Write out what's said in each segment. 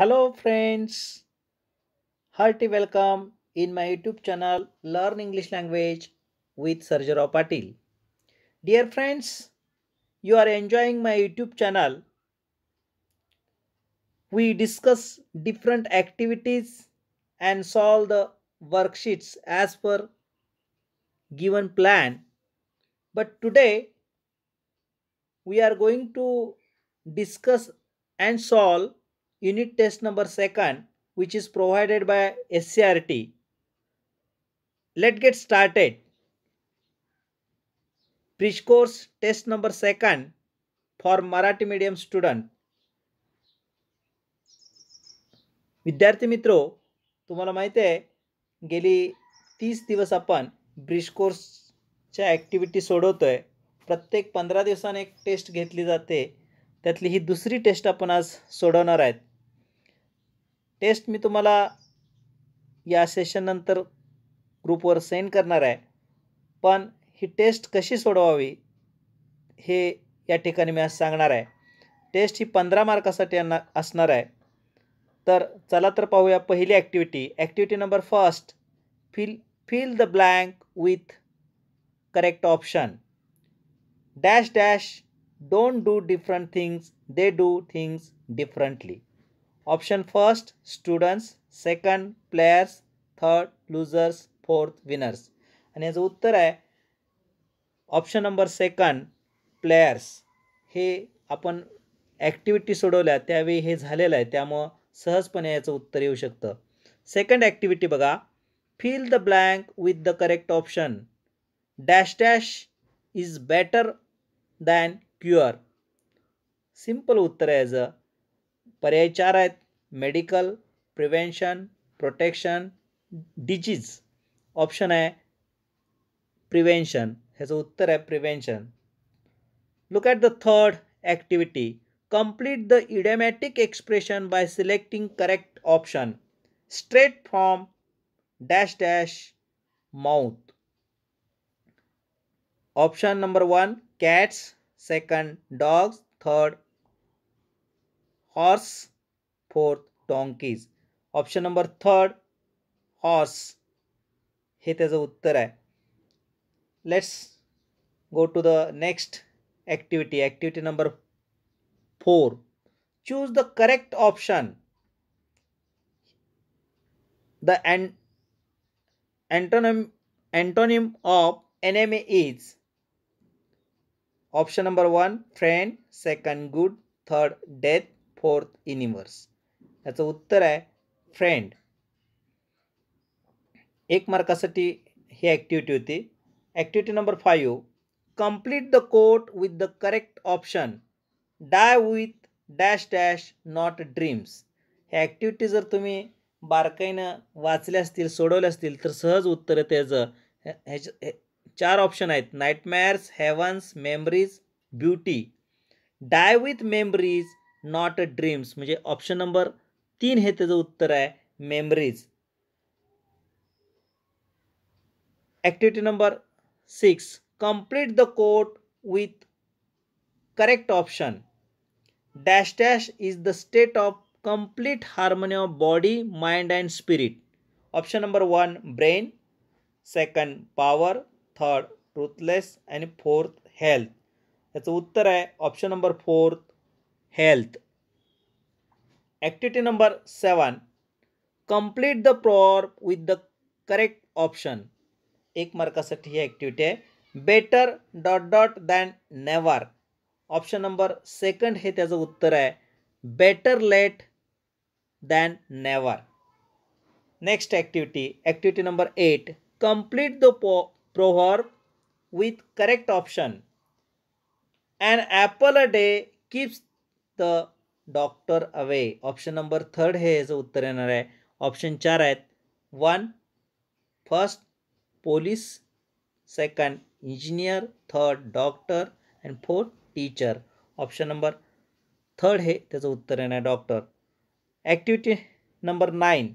Hello friends, hearty welcome in my YouTube channel Learn English Language with Sarjarao Patil. Dear friends, you are enjoying my YouTube channel. We discuss different activities and solve the worksheets as per given plan. But today, we are going to discuss and solve unit test number second which is provided by S C R T let get started course test number second for Marathi medium student विद्यार्थी मित्रो तुम्हाला माहिती आहे गेली तीस दिवस आपण ब्रिशकोर्सच्या activity सोडवतो आहे प्रत्येक पंधरा दिवसाने एक टेस्ट घेतली जाते त्यातली ही दुसरी टेस्ट आपण आज सोडवणार आहेत टेस्ट मी तुम्हाला या सेशननंतर ग्रुपवर सेंड करणार आहे पण ही टेस्ट कशी सोडवावी हे या ठिकाणी मी आज सांगणार आहे टेस्ट ही पंधरा मार्कासाठी असणार आहे तर चला तर पाहूया पहिली activity activity number first fill fill the blank with correct option dash dash don't do different things they do things differently option first students second players third losers fourth winners आणि याचं उत्तर आहे ऑप्शन नंबर सेकंड प्लेयर्स हे आपण activity सोडवल्या त्यावेळी हे झालेलं आहे त्यामुळं सहजपणे याचं उत्तर येऊ शकतं सेकंड ॲक्टिव्हिटी बघा fill the blank with the correct option dash dash is better than cure simple उत्तर आहे याचं पर्याय चार आहेत medical prevention protection disease option आहे प्रिव्हेन्शन ह्याचं उत्तर आहे prevention look at the third activity complete the idiomatic expression by selecting correct option straight from dash dash mouth option number 1 cats second dogs third horse fourth donkeys option number third horse हे त्याचं उत्तर आहे let's go to the next activity activity number four choose the correct option the and antonym antonym of enemy is option number one friend second good third death fourth universe याचं उत्तर आहे friend एक मार्कासाठी ही activity होती activity number five complete the quote with the correct option die with dash dash not dreams ह्या activity जर तुम्ही बारकाईनं वाचल्या असतील सोडवल्या असतील तर सहज उत्तर त्याचं ह्याच्या चार ऑप्शन आहेत nightmares heavens memories beauty die with memories not a dreams म्हणजे ऑप्शन नंबर तीन हे त्याचं उत्तर आहे memories activity number six complete the quote with correct option dash dash is the state of complete harmony of body mind and spirit option number one brain second power third truthless आणि fourth health याचं उत्तर आहे option number fourth health activity number seven complete the proverb with the correct option एक मार्कासाठी ही activity आहे better dot dot than never option number second हे त्याचं उत्तर आहे better late than never next activity activity number eight complete the proverb with correct option and apple a day keeps doctor away option number third हे याचं उत्तर येणार आहे option चार आहेत one first police second engineer third doctor and fourth teacher option number third हे त्याचं उत्तर येणार आहे doctor activity number nine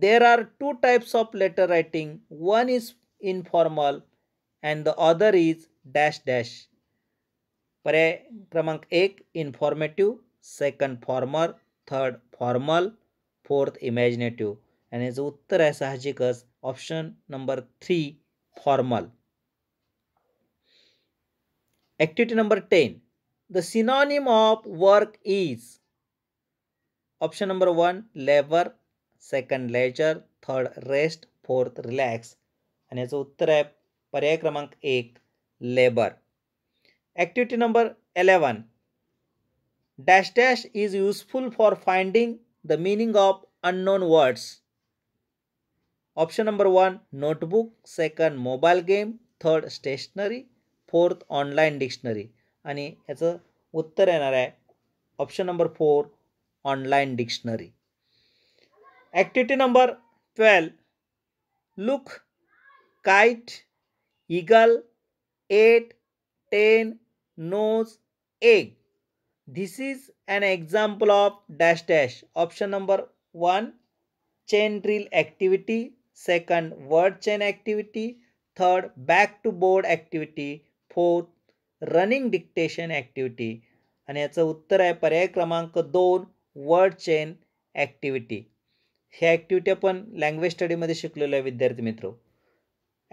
there are two types of letter writing one is informal and the other is dash dash पर्याय क्रमांक एक informative second former third formal fourth imaginative आणि याचं उत्तर आहे साहजिकच option number three formal activity number ten the synonym of work is option number one labour second leisure third rest fourth relax आणि याचं उत्तर आहे पर्याय क्रमांक एक labour activity number eleven dash dash is useful for finding the meaning of unknown words option number one notebook second mobile game third stationery fourth online dictionary आणि याचं उत्तर येणार आहे option number four online dictionary activity number twelve look kite eagle eight ten nose egg this is an example of dash dash option number one chain drill activity second word chain activity third back to board activity fourth running dictation activity आणि याचं उत्तर आहे पर्याय क्रमांक दोन word chain activity ह्या activity आपण language स्टडीमध्ये शिकलेलो आहे विद्यार्थी मित्र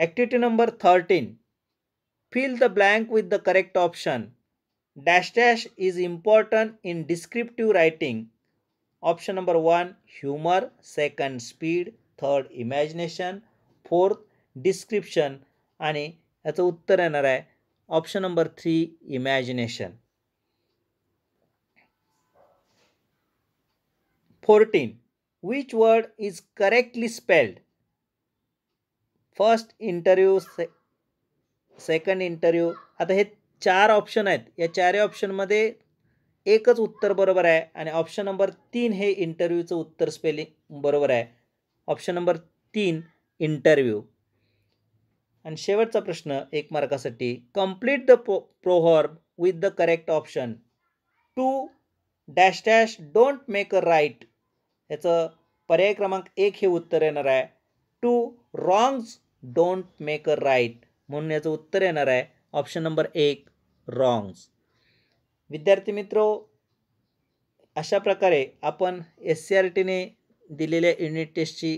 activity number thirteen fill the blank with the correct option. Dash dash is important in descriptive writing. Option number one, humor. Second, speed. Third, imagination. Fourth, description. Ani, uttar Option number three, imagination. 14. Which word is correctly spelled? First interview second interview आता हे चार option आहेत या चारही ऑप्शनमध्ये एकच उत्तर बरोबर आहे आणि ऑप्शन नंबर तीन हे इंटरव्ह्यूचं उत्तर स्पेलिंग बरोबर आहे ऑप्शन नंबर तीन इंटरव्ह्यू आणि शेवटचा प्रश्न एक मार्कासाठी complete the pro proverb with the correct option two dash dash don't make a right याचं पर्याय क्रमांक एक हे उत्तर येणार आहे two wrongs don't make a right म्हणून याचं उत्तर येणार आहे ऑप्शन नंबर एक रॉंग्स विद्यार्थी मित्रो अशा प्रकारे आपण एस सी आर टीने दिलेल्या युनिट टेस्टची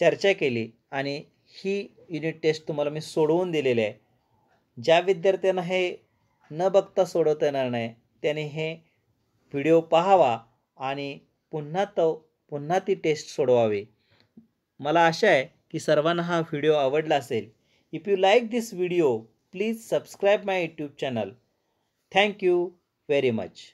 चर्चा केली आणि ही युनिट टेस्ट तुम्हाला मी सोडवून दिलेली आहे ज्या विद्यार्थ्यांना हे न बघता सोडवता येणार नाही त्याने हे व्हिडिओ पाहावा आणि पुन्हा तो पुन्हा ती टेस्ट सोडवावी मला आशा आहे की सर्वांना हा व्हिडिओ आवडला असेल if you like this video please subscribe my YouTube channel thank you very much